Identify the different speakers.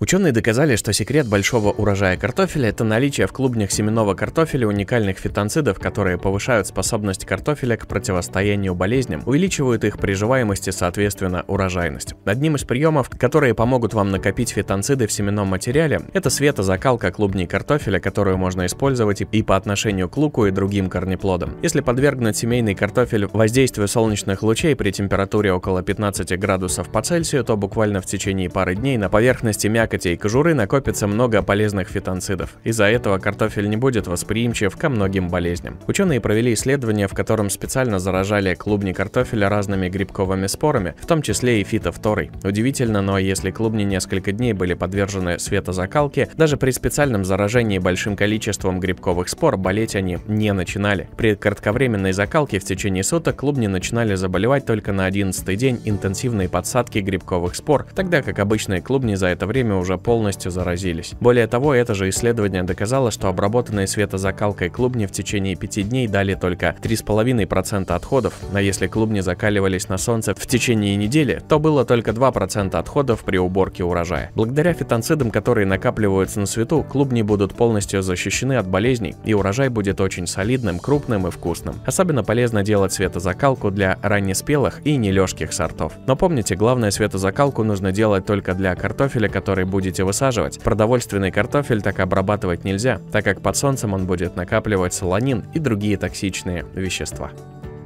Speaker 1: Ученые доказали, что секрет большого урожая картофеля – это наличие в клубнях семенного картофеля уникальных фитонцидов, которые повышают способность картофеля к противостоянию болезням, увеличивают их приживаемость и, соответственно, урожайность. Одним из приемов, которые помогут вам накопить фитонциды в семенном материале, это светозакалка клубней картофеля, которую можно использовать и по отношению к луку и другим корнеплодам. Если подвергнуть семейный картофель воздействию солнечных лучей при температуре около 15 градусов по Цельсию, то буквально в течение пары дней на поверхности мяг мякоти и кожуры накопится много полезных фитонцидов. Из-за этого картофель не будет восприимчив ко многим болезням. Ученые провели исследование, в котором специально заражали клубни картофеля разными грибковыми спорами, в том числе и фитофторой. Удивительно, но если клубни несколько дней были подвержены светозакалке, даже при специальном заражении большим количеством грибковых спор болеть они не начинали. При кратковременной закалке в течение суток клубни начинали заболевать только на 11 день интенсивной подсадки грибковых спор, тогда как обычные клубни за это время уже полностью заразились. Более того, это же исследование доказало, что обработанные светозакалкой клубни в течение пяти дней дали только 3,5% отходов, а если клубни закаливались на солнце в течение недели, то было только 2% отходов при уборке урожая. Благодаря фитонцидам, которые накапливаются на свету, клубни будут полностью защищены от болезней, и урожай будет очень солидным, крупным и вкусным. Особенно полезно делать светозакалку для раннеспелых и нележких сортов. Но помните, главное светозакалку нужно делать только для картофеля, который будете высаживать. Продовольственный картофель так обрабатывать нельзя, так как под солнцем он будет накапливать солонин и другие токсичные вещества.